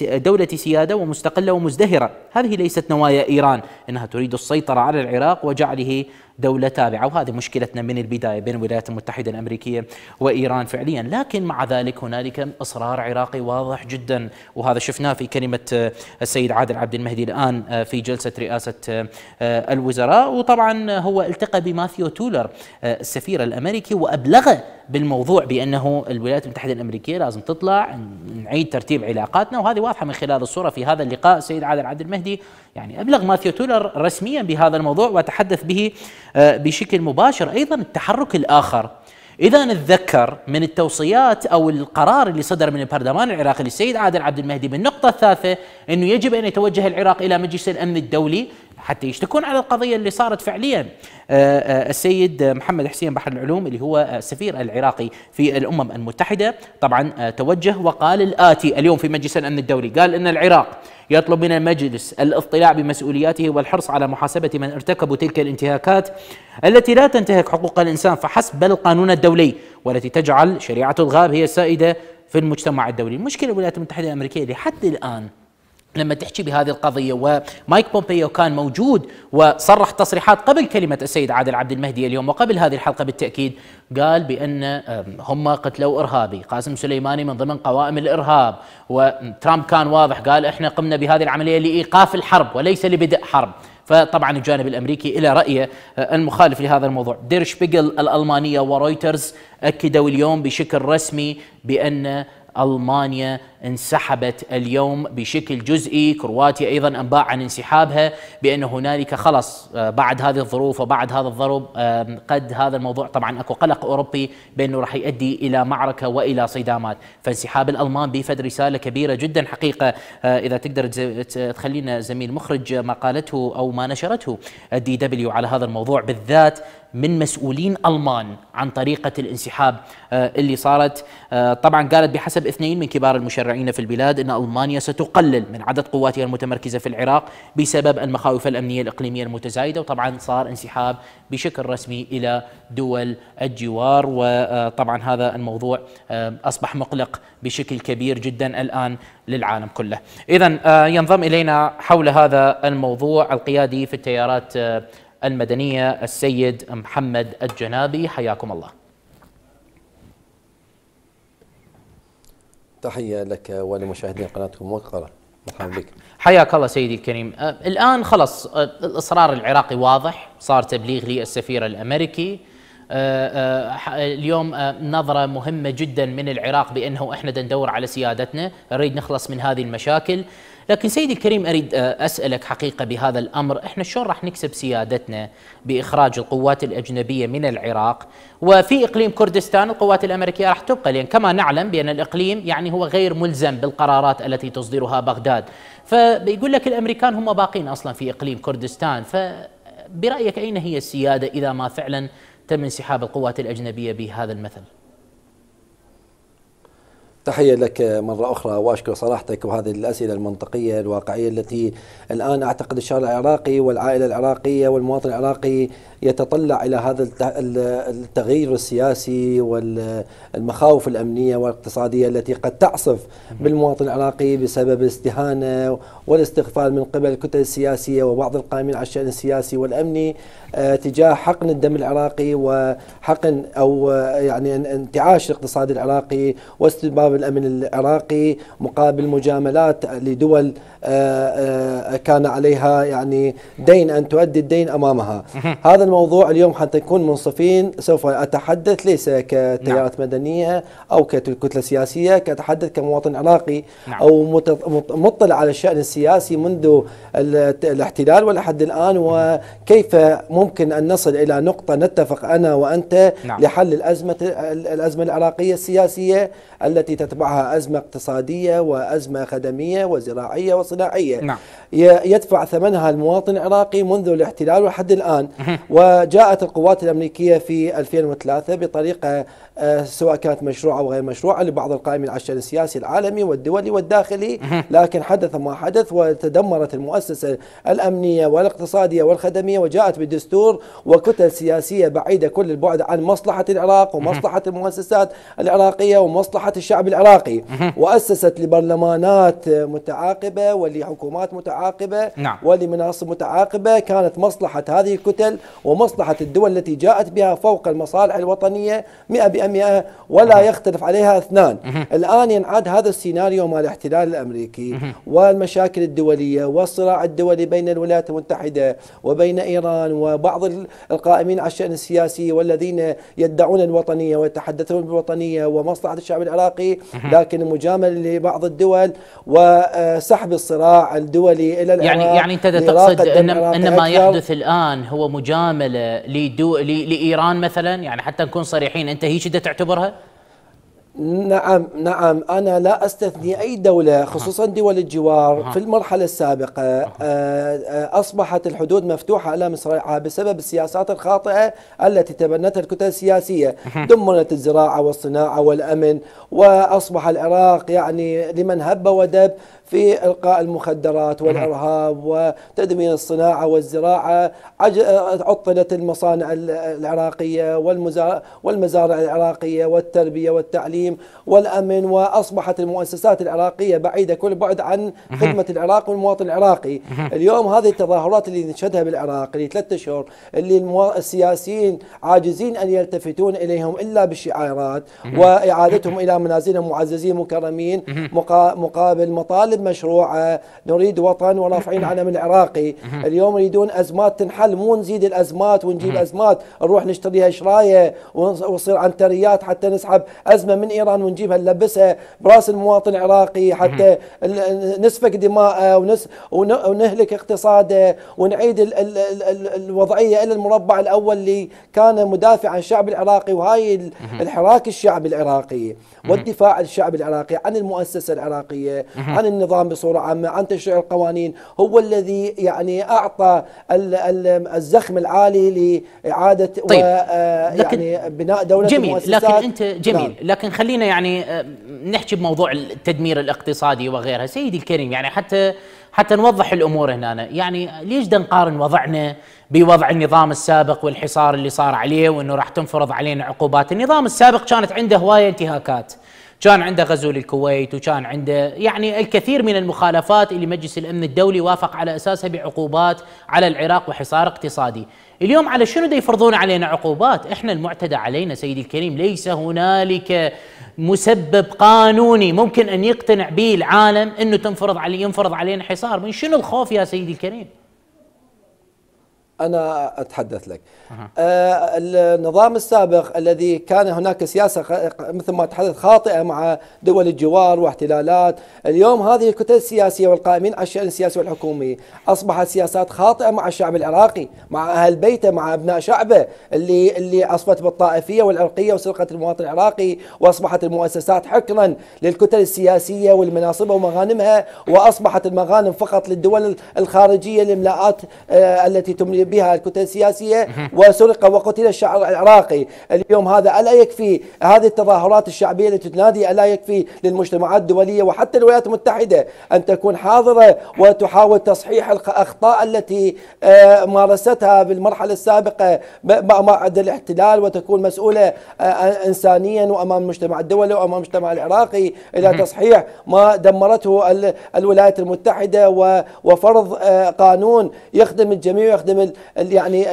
دولة سيادة ومستقلة ومزدهرة هذه ليست نوايا إيران إنها تريد السيطرة على العراق وجعله دولة تابعة وهذه مشكلتنا من البداية بين الولايات المتحدة الأمريكية وإيران فعليا لكن مع ذلك هنالك إصرار عراقي واضح جدا وهذا شفناه في كلمة السيد عادل عبد المهدي الآن آه، في جلسة رئاسة آه، الوزراء وطبعا هو التقى بماثيو تولر آه، السفير الأمريكي وأبلغه بالموضوع بأنه الولايات المتحدة الأمريكية لازم تطلع نعيد ترتيب علاقاتنا وهذه واضحة من خلال الصورة في هذا اللقاء السيد عادل عبد المهدي يعني أبلغ ماثيو تولر رسميا بهذا الموضوع وتحدث به آه، بشكل مباشر ايضا التحرك الاخر اذا نتذكر من التوصيات او القرار اللي صدر من البرلمان العراقي للسيد عادل عبد المهدي بالنقطه الثالثه انه يجب ان يتوجه العراق الى مجلس الامن الدولي حتى يشتكون على القضيه اللي صارت فعليا آه، آه، السيد محمد حسين بحر العلوم اللي هو السفير العراقي في الامم المتحده طبعا توجه وقال الاتي اليوم في مجلس الامن الدولي قال ان العراق يطلب من المجلس الاطلاع بمسؤولياته والحرص على محاسبة من ارتكبوا تلك الانتهاكات التي لا تنتهك حقوق الإنسان فحسب بل القانون الدولي والتي تجعل شريعة الغاب هي السائدة في المجتمع الدولي المشكلة الولايات المتحدة الأمريكية لحد الآن لما تحكي بهذه القضية ومايك بومبيو كان موجود وصرح تصريحات قبل كلمة السيد عادل عبد المهدي اليوم وقبل هذه الحلقة بالتأكيد قال بأن هم قتلوا إرهابي قاسم سليماني من ضمن قوائم الإرهاب وترامب كان واضح قال إحنا قمنا بهذه العملية لإيقاف الحرب وليس لبدء حرب فطبعا الجانب الامريكي الى رايه المخالف لهذا الموضوع دير شبيجل الالمانيه ورويترز اكدوا اليوم بشكل رسمي بان المانيا انسحبت اليوم بشكل جزئي كرواتيا أيضا أنباء عن انسحابها بأن هنالك خلص آه، بعد هذه الظروف وبعد هذا الضرب آه، قد هذا الموضوع طبعا أكو قلق أوروبي بأنه راح يؤدي إلى معركة وإلى صدامات فانسحاب الألمان بيفد رسالة كبيرة جدا حقيقة آه، إذا تقدر تخلينا زميل مخرج ما قالته أو ما نشرته الدي دبليو على هذا الموضوع بالذات من مسؤولين ألمان عن طريقة الانسحاب اللي صارت طبعا قالت بحسب اثنين من كبار المشرعين المتفرعين في البلاد أن ألمانيا ستقلل من عدد قواتها المتمركزة في العراق بسبب المخاوف الأمنية الإقليمية المتزايدة وطبعا صار انسحاب بشكل رسمي إلى دول الجوار وطبعا هذا الموضوع آه، أصبح مقلق بشكل كبير جدا الآن للعالم كله إذا آه، ينضم إلينا حول هذا الموضوع القيادي في التيارات آه، المدنية السيد محمد الجنابي حياكم الله تحية لك ولمشاهدين قناتكم وقرة مرحبا بك حياك الله سيدي الكريم أه، الآن خلص أه، الإصرار العراقي واضح صار تبليغ للسفير الأمريكي أه، اليوم نظرة مهمة جدا من العراق بأنه إحنا ندور على سيادتنا نريد نخلص من هذه المشاكل لكن سيدي الكريم أريد آه، أسألك حقيقة بهذا الأمر إحنا شلون راح نكسب سيادتنا بإخراج القوات الأجنبية من العراق وفي إقليم كردستان القوات الأمريكية راح تبقى لأن كما نعلم بأن الإقليم يعني هو غير ملزم بالقرارات التي تصدرها بغداد فبيقول لك الأمريكان هم باقين أصلا في إقليم كردستان فبرأيك أين هي السيادة إذا ما فعلا تم انسحاب القوات الأجنبية بهذا المثل؟ تحية لك مرة أخرى وأشكر صراحتك وهذه الأسئلة المنطقية الواقعية التي الآن أعتقد الشارع العراقي والعائلة العراقية والمواطن العراقي يتطلع الى هذا التغيير السياسي والمخاوف الامنيه والاقتصاديه التي قد تعصف بالمواطن العراقي بسبب الاستهانه والاستغفال من قبل الكتل السياسيه وبعض القائمين على الشان السياسي والامني آه، تجاه حقن الدم العراقي وحقن او آه، يعني انتعاش الاقتصاد العراقي واستباب الامن العراقي مقابل مجاملات لدول آه، كان عليها يعني دين ان تؤدي الدين امامها هذا الموضوع اليوم حتى نكون منصفين سوف أتحدث ليس كتيارات نعم. مدنية أو ككتلة سياسية كأتحدث كمواطن عراقي نعم. أو مطلع على الشأن السياسي منذ الاحتلال ولحد الآن وكيف ممكن أن نصل إلى نقطة نتفق أنا وأنت نعم. لحل الأزمة, الأزمة العراقية السياسية التي تتبعها أزمة اقتصادية وأزمة خدمية وزراعية وصناعية نعم. يدفع ثمنها المواطن العراقي منذ الاحتلال ولحد الآن وجاءت القوات الأمريكية في 2003 بطريقة آه، سواء كانت مشروعه او غير مشروعه لبعض القائمين على الشان السياسي العالمي والدولي والداخلي لكن حدث ما حدث وتدمرت المؤسسه الامنيه والاقتصاديه والخدميه وجاءت بدستور وكتل سياسيه بعيده كل البعد عن مصلحه العراق ومصلحه المؤسسات العراقيه ومصلحه الشعب العراقي واسست لبرلمانات متعاقبه ولحكومات متعاقبه نعم. ولمناصب متعاقبه كانت مصلحه هذه الكتل ومصلحه الدول التي جاءت بها فوق المصالح الوطنيه 100% 100 ولا يختلف عليها اثنان الآن ينعاد هذا السيناريو مال الاحتلال الأمريكي والمشاكل الدولية والصراع الدولي بين الولايات المتحدة وبين إيران وبعض القائمين على الشأن السياسي والذين يدعون الوطنية ويتحدثون بالوطنية ومصلحة الشعب العراقي لكن مجامل لبعض الدول وسحب الصراع الدولي إلى يعني- العراق يعني يعني أنت تقصد أن, أن ما يحدث الآن هو مجاملة لدول لإيران مثلا يعني حتى نكون صريحين أنت هيك جديدة تعتبرها؟ نعم نعم أنا لا أستثني أي دولة خصوصا دول الجوار في المرحلة السابقة آه، آه، أصبحت الحدود مفتوحة على مصر بسبب السياسات الخاطئة التي تبنتها الكتل السياسية دمرت الزراعة والصناعة والأمن وأصبح العراق يعني لمن هب ودب في إلقاء المخدرات والإرهاب وتدمير الصناعة والزراعة عطلت المصانع العراقية والمزارع العراقية والتربية والتعليم والأمن وأصبحت المؤسسات العراقية بعيدة كل بعد عن خدمة العراق والمواطن العراقي اليوم هذه التظاهرات اللي نشهدها بالعراق اللي ثلاثة أشهر اللي السياسيين عاجزين أن يلتفتون إليهم إلا بالشعارات وإعادتهم إلى منازلهم معززين مكرمين مقابل مطالب نطالب مشروع آه، نريد وطن ورافعين علم العراقي اليوم يريدون أزمات تنحل مو نزيد الأزمات ونجيب أزمات نروح نشتريها شراية ونصير عنتريات حتى نسحب أزمة من إيران ونجيبها نلبسها براس المواطن العراقي حتى نسفك دماءه ونس ونهلك اقتصاده ونعيد ال ال ال الوضعية إلى المربع الأول اللي كان مدافع عن الشعب العراقي وهاي الحراك الشعبي العراقي والدفاع عن الشعب العراقي عن المؤسسة العراقية عن النظام بصورة عامة عن تشريع القوانين هو الذي يعني أعطى الزخم العالي لإعادة طيب. آه، يعني بناء دولة جميل لكن أنت جميل نعم. لكن خلينا يعني آه، نحكي بموضوع التدمير الاقتصادي وغيرها سيدي الكريم يعني حتى حتى نوضح الامور هنا يعني ليش دا نقارن وضعنا بوضع النظام السابق والحصار اللي صار عليه وانه راح تنفرض علينا عقوبات النظام السابق كانت عنده هوايه انتهاكات كان عنده غزو للكويت وكان عنده يعني الكثير من المخالفات اللي مجلس الامن الدولي وافق على اساسها بعقوبات على العراق وحصار اقتصادي. اليوم على شنو دا يفرضون علينا عقوبات؟ احنا المعتدى علينا سيدي الكريم ليس هنالك مسبب قانوني ممكن ان يقتنع به العالم انه تنفرض علي ينفرض علينا حصار، من شنو الخوف يا سيدي الكريم؟ أنا أتحدث لك آه النظام السابق الذي كان هناك سياسة مثل ما تحدث خاطئة مع دول الجوار واحتلالات اليوم هذه الكتل السياسية والقائمين على الشأن السياسي والحكومي أصبحت سياسات خاطئة مع الشعب العراقي مع أهل بيته مع أبناء شعبه اللي اللي عصفت بالطائفية والعرقية وسرقة المواطن العراقي وأصبحت المؤسسات حقنا للكتل السياسية والمناصب ومغانمها وأصبحت المغانم فقط للدول الخارجية الإملاءات آه التي تملي بها الكتل السياسية وسرق وقتل الشعب العراقي اليوم هذا ألا يكفي هذه التظاهرات الشعبية التي تنادي ألا يكفي للمجتمعات الدولية وحتى الولايات المتحدة أن تكون حاضرة وتحاول تصحيح الأخطاء التي آه، مارستها بالمرحلة السابقة بعد الاحتلال وتكون مسؤولة آه، آه، إنسانيا وأمام المجتمع الدولي وأمام المجتمع العراقي إلى تصحيح ما دمرته الولايات المتحدة وفرض قانون يخدم الجميع ويخدم يعني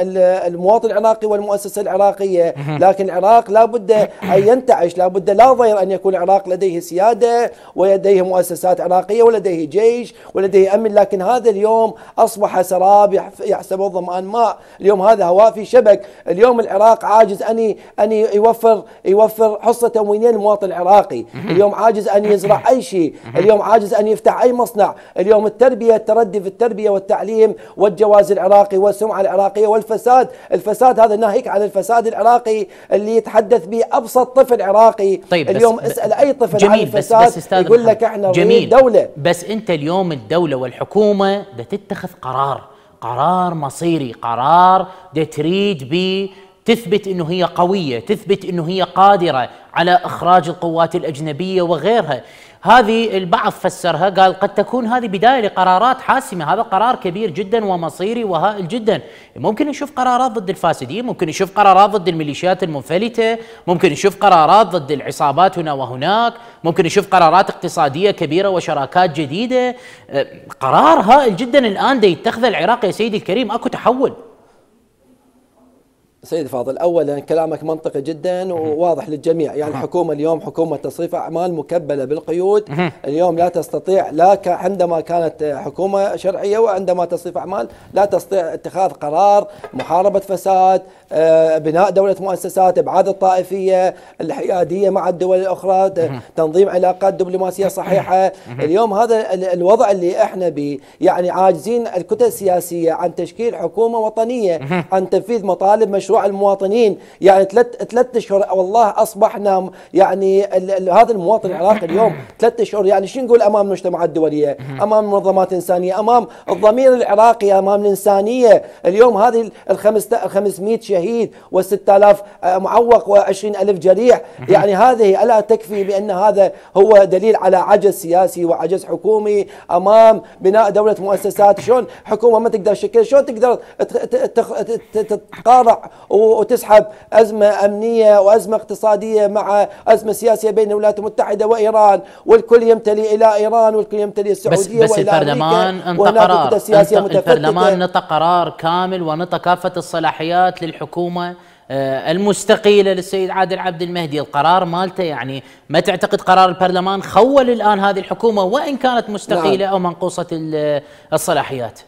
المواطن العراقي والمؤسسه العراقيه لكن العراق لا بد ان ينتعش لا بد لا ضير ان يكون العراق لديه سياده ولديه مؤسسات عراقيه ولديه جيش ولديه امن لكن هذا اليوم اصبح سراب يحسبه الظمان ماء اليوم هذا هواء في شبك اليوم العراق عاجز ان ان يوفر يوفر حصه تموينيه للمواطن العراقي اليوم عاجز ان يزرع اي شيء اليوم عاجز ان يفتح اي مصنع اليوم التربيه التردي في التربيه والتعليم والجواز العراقي والسمعه العراقية والفساد الفساد هذا ناهيك عن الفساد العراقي اللي يتحدث به أبسط طفل عراقي طيب اليوم بس اسأل أي طفل جميل عن الفساد بس بس يقول لك احنا جميل دولة بس أنت اليوم الدولة والحكومة دا تتخذ قرار قرار مصيري قرار دا تريد بي تثبت انه هي قويه، تثبت انه هي قادره على اخراج القوات الاجنبيه وغيرها، هذه البعض فسرها قال قد تكون هذه بداية لقرارات حاسمة هذا قرار كبير جدا ومصيري وهائل جدا ممكن نشوف قرارات ضد الفاسدين ممكن نشوف قرارات ضد الميليشيات المنفلتة ممكن نشوف قرارات ضد العصابات هنا وهناك ممكن نشوف قرارات اقتصادية كبيرة وشراكات جديدة قرار هائل جدا الآن دي يتخذ العراق يا سيدي الكريم أكو تحول سيد فاضل اولا كلامك منطقي جدا وواضح للجميع يعني الحكومه اليوم حكومه تصريف اعمال مكبله بالقيود اليوم لا تستطيع لا عندما كانت حكومه شرعيه وعندما تصريف اعمال لا تستطيع اتخاذ قرار محاربه فساد آه، بناء دوله مؤسسات ابعاد الطائفيه الحياديه مع الدول الاخرى تنظيم علاقات دبلوماسيه صحيحه اليوم هذا الوضع اللي احنا به يعني عاجزين الكتل السياسيه عن تشكيل حكومه وطنيه عن تنفيذ مطالب مشروع مشروع المواطنين يعني ثلاث ثلاث اشهر والله اصبحنا يعني هذا المواطن العراقي اليوم ثلاث اشهر يعني شو نقول امام المجتمعات الدوليه، امام منظمات انسانيه، امام الضمير العراقي، امام الانسانيه، اليوم هذه ال 500 شهيد و 6000 آه، معوق و 20000 جريح، يعني هذه الا تكفي بان هذا هو دليل على عجز سياسي وعجز حكومي امام بناء دوله مؤسسات، شلون حكومه ما تقدر تشكل، شلون تقدر تقارع وتسحب أزمة أمنية وأزمة اقتصادية مع أزمة سياسية بين الولايات المتحدة وإيران والكل يمتلي إلى إيران والكل يمتلي السعودية بس, بس وإلى البرلمان انطى قرار انت البرلمان نطى قرار كامل ونطى كافة الصلاحيات للحكومة آه، المستقيلة للسيد عادل عبد المهدي القرار مالته يعني ما تعتقد قرار البرلمان خول الآن هذه الحكومة وإن كانت مستقيلة نعم. أو منقوصة الصلاحيات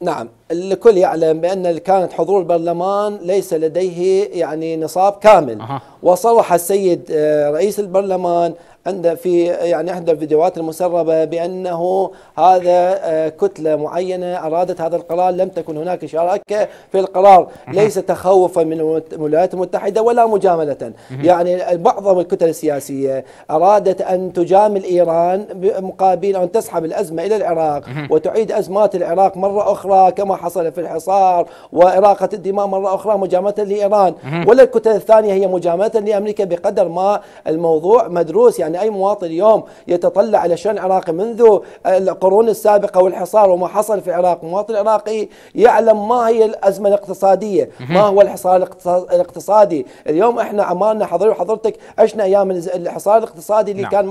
نعم الكل يعلم بان كانت حضور البرلمان ليس لديه يعني نصاب كامل أه. وصرح السيد آه، رئيس البرلمان عند في يعني احدى الفيديوهات المسربه بانه هذا آه، كتله معينه ارادت هذا القرار لم تكن هناك شراكه في القرار ليس تخوفا من الولايات المتحده ولا مجامله يعني بعض الكتل السياسيه ارادت ان تجامل ايران مقابل ان تسحب الازمه الى العراق وتعيد ازمات العراق مره اخرى كما ما حصل في الحصار وإراقة الدماء مرة أخرى مجاملة لإيران ولا الكتل الثانية هي مجاملة لأمريكا بقدر ما الموضوع مدروس يعني أي مواطن اليوم يتطلع على شأن عراقي منذ القرون السابقة والحصار وما حصل في العراق مواطن عراقي يعلم ما هي الأزمة الاقتصادية ما هو الحصار الاقتصادي اليوم احنا عمالنا حضري وحضرتك عشنا أيام الحصار الاقتصادي اللي نعم. كان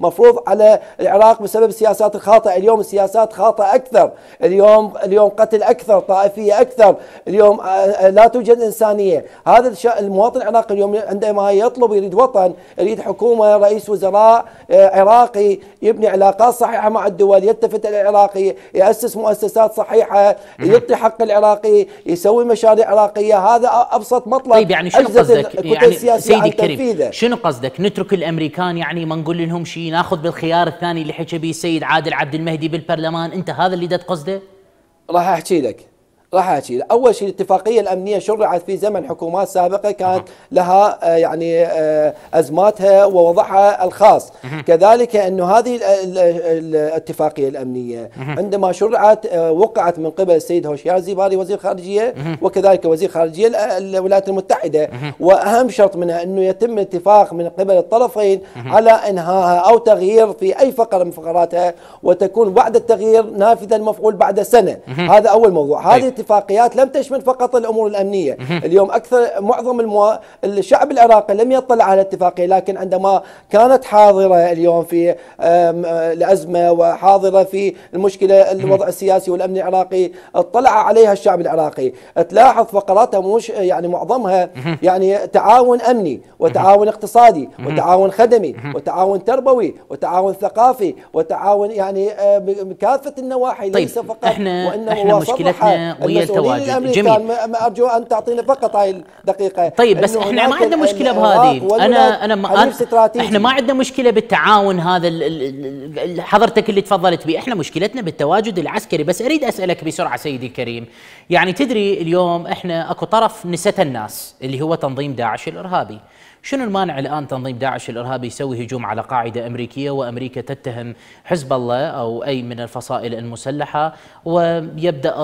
مفروض على العراق بسبب السياسات الخاطئة اليوم السياسات خاطئة أكثر اليوم اليوم قتل جنسية أكثر طائفية أكثر اليوم آه، آه، لا توجد إنسانية هذا المواطن العراقي اليوم عندما يطلب يريد وطن يريد حكومة رئيس وزراء آه، عراقي يبني علاقات صحيحة مع الدول يلتفت إلى العراقي يأسس مؤسسات صحيحة يعطي حق العراقي يسوي مشاريع عراقية هذا أبسط مطلب طيب يعني شنو قصدك يعني سيدي الكريم شنو قصدك نترك الأمريكان يعني ما نقول لهم شيء ناخذ بالخيار الثاني اللي حكى به السيد عادل عبد المهدي بالبرلمان انت هذا اللي دت تقصده راح احكي لك راح احكي اول شيء الاتفاقيه الامنيه شرعت في زمن حكومات سابقه كانت لها آه، يعني آه، ازماتها ووضعها الخاص كذلك انه هذه الاتفاقيه الامنيه عندما شرعت آه، وقعت من قبل السيد هوشيار زيباري وزير خارجيه وكذلك وزير خارجيه الولايات المتحده واهم شرط منها انه يتم الاتفاق من قبل الطرفين على انهائها او تغيير في اي فقره من فقراتها وتكون بعد التغيير نافذا المفعول بعد سنه هذا اول موضوع هذه طيب. الاتفاقيات لم تشمل فقط الامور الامنيه، اليوم اكثر معظم المو... الشعب العراقي لم يطلع على الاتفاقيه لكن عندما كانت حاضره اليوم في آه، الازمه وحاضره في المشكله الوضع السياسي والامني العراقي اطلع عليها الشعب العراقي، تلاحظ فقراتها مش يعني معظمها يعني تعاون امني وتعاون اقتصادي وتعاون خدمي وتعاون تربوي وتعاون ثقافي وتعاون يعني آه، بكافه النواحي طيب ليس فقط احنا وانما احنا مشكلتنا قضية التواجد جميل ارجو ان تعطينا فقط هاي الدقيقه طيب بس احنا ما عندنا مشكله بهذه آه، انا انا ما احنا ما عندنا مشكله بالتعاون هذا حضرتك اللي تفضلت به احنا مشكلتنا بالتواجد العسكري بس اريد اسالك بسرعه سيدي الكريم يعني تدري اليوم احنا اكو طرف نسيت الناس اللي هو تنظيم داعش الارهابي شنو المانع الآن تنظيم داعش الإرهابي يسوي هجوم على قاعدة أمريكية وأمريكا تتهم حزب الله أو أي من الفصائل المسلحة ويبدأ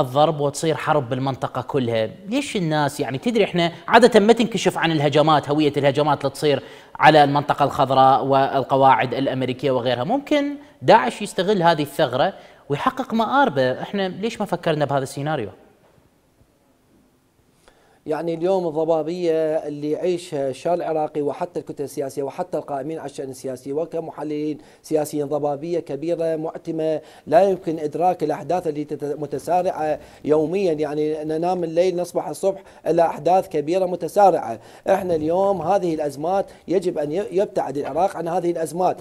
الضرب وتصير حرب بالمنطقة كلها ليش الناس يعني تدري إحنا عادة ما تنكشف عن الهجمات هوية الهجمات اللي تصير على المنطقة الخضراء والقواعد الأمريكية وغيرها ممكن داعش يستغل هذه الثغرة ويحقق مآربه احنا ليش ما فكرنا بهذا السيناريو يعني اليوم الضبابيه اللي يعيشها الشارع العراقي وحتى الكتل السياسيه وحتى القائمين على الشان السياسي وكمحللين سياسيين ضبابيه كبيره معتمه لا يمكن ادراك الاحداث اللي متسارعه يوميا يعني ننام الليل نصبح الصبح الى احداث كبيره متسارعه، احنا اليوم هذه الازمات يجب ان يبتعد العراق عن هذه الازمات،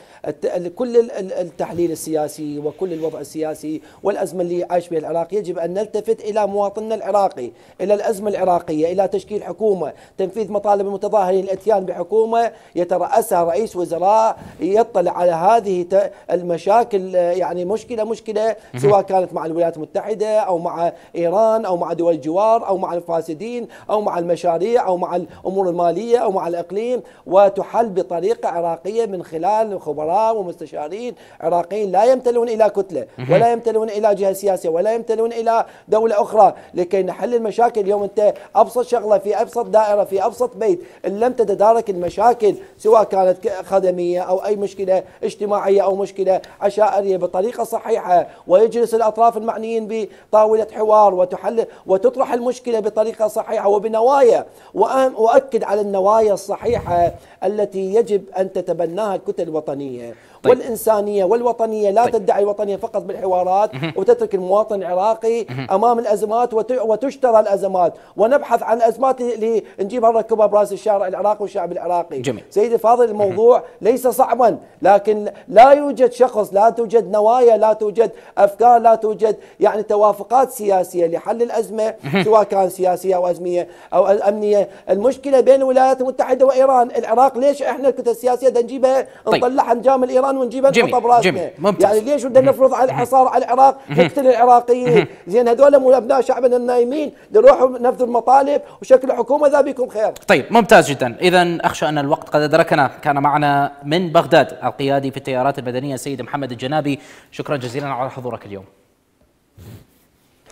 كل التحليل السياسي وكل الوضع السياسي والازمه اللي عايش بها العراق يجب ان نلتفت الى مواطننا العراقي، الى الازمه العراقيه إلى تشكيل حكومة تنفيذ مطالب المتظاهرين الاتيان بحكومة يترأسها رئيس وزراء يطلع على هذه المشاكل يعني مشكلة مشكلة سواء كانت مع الولايات المتحدة أو مع إيران أو مع دول الجوار أو مع الفاسدين أو مع المشاريع أو مع الأمور المالية أو مع الإقليم وتحل بطريقة عراقية من خلال خبراء ومستشارين عراقيين لا يمتلون إلى كتلة ولا يمتلون إلى جهة سياسية ولا يمتلون إلى دولة أخرى لكي نحل المشاكل اليوم أنت أبسط ابسط شغله في ابسط دائره في ابسط بيت ان لم تتدارك المشاكل سواء كانت خدميه او اي مشكله اجتماعيه او مشكله عشائريه بطريقه صحيحه ويجلس الاطراف المعنيين بطاوله حوار وتحل وتطرح المشكله بطريقه صحيحه وبنوايا واؤكد على النوايا الصحيحه التي يجب ان تتبناها الكتل الوطنيه طيب. والإنسانية والوطنية لا طيب. تدعي الوطنية فقط بالحوارات وتترك المواطن العراقي أمام الأزمات وتشترى الأزمات ونبحث عن أزمات لنجيبها نركبها براس الشارع العراقي والشعب العراقي جميل. سيدي فاضل الموضوع ليس صعبا لكن لا يوجد شخص لا توجد نوايا لا توجد أفكار لا توجد يعني توافقات سياسية لحل الأزمة سواء كان سياسية أو أزمية أو أمنية المشكلة بين الولايات المتحدة وإيران العراق ليش إحنا الكتل السياسية نجيبها طيب. نطلعها نجامل إيران طبعا ونجيبها نحطها براسنا يعني ليش بدنا نفرض على الحصار على العراق نقتل العراقيين زين هذول ابناء شعبنا النايمين نروحوا نفذوا المطالب وشكل الحكومه ذا بكم خير طيب ممتاز جدا اذا اخشى ان الوقت قد ادركنا كان معنا من بغداد القيادي في التيارات المدنيه السيد محمد الجنابي شكرا جزيلا على حضورك اليوم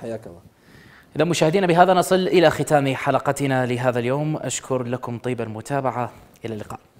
حياك الله إذا مشاهدينا بهذا نصل إلى ختام حلقتنا لهذا اليوم أشكر لكم طيب المتابعة إلى اللقاء